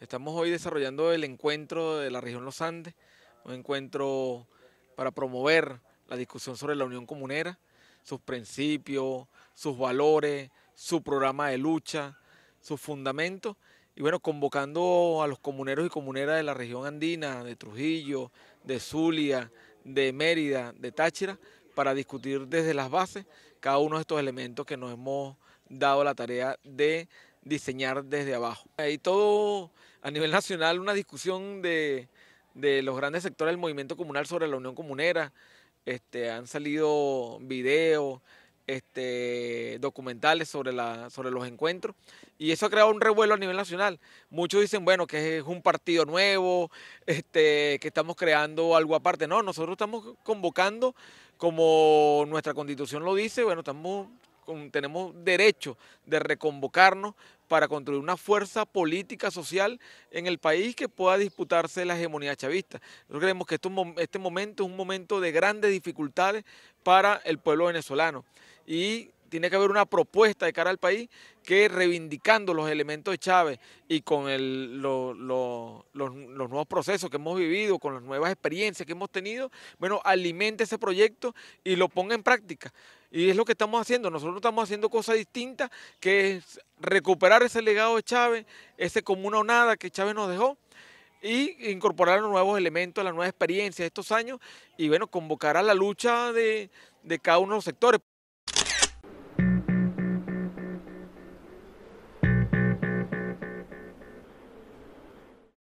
Estamos hoy desarrollando el encuentro de la región Los Andes, un encuentro para promover la discusión sobre la unión comunera, sus principios, sus valores, su programa de lucha, sus fundamentos, y bueno, convocando a los comuneros y comuneras de la región andina, de Trujillo, de Zulia, de Mérida, de Táchira, para discutir desde las bases cada uno de estos elementos que nos hemos dado la tarea de diseñar desde abajo. Hay todo a nivel nacional una discusión de, los grandes sectores del movimiento comunal sobre la unión comunera. Este, han salido videos, este, documentales sobre, la, sobre los encuentros y eso ha creado un revuelo a nivel nacional. Muchos dicen, bueno, que es un partido nuevo, este, que estamos creando algo aparte. No, nosotros estamos convocando, como nuestra constitución lo dice, bueno, estamos tenemos derecho de reconvocarnos para construir una fuerza política social en el país que pueda disputarse la hegemonía chavista. Nosotros creemos que este momento es un momento de grandes dificultades para el pueblo venezolano tiene que haber una propuesta de cara al país que reivindicando los elementos de Chávez y con los, nuevos procesos que hemos vivido, con las nuevas experiencias que hemos tenido, bueno, alimente ese proyecto y lo ponga en práctica. Y es lo que estamos haciendo, nosotros estamos haciendo cosas distintas, que es recuperar ese legado de Chávez, ese común o nada que Chávez nos dejó, y incorporar los nuevos elementos, las nuevas experiencias de estos años, y bueno, convocar a la lucha de cada uno de los sectores.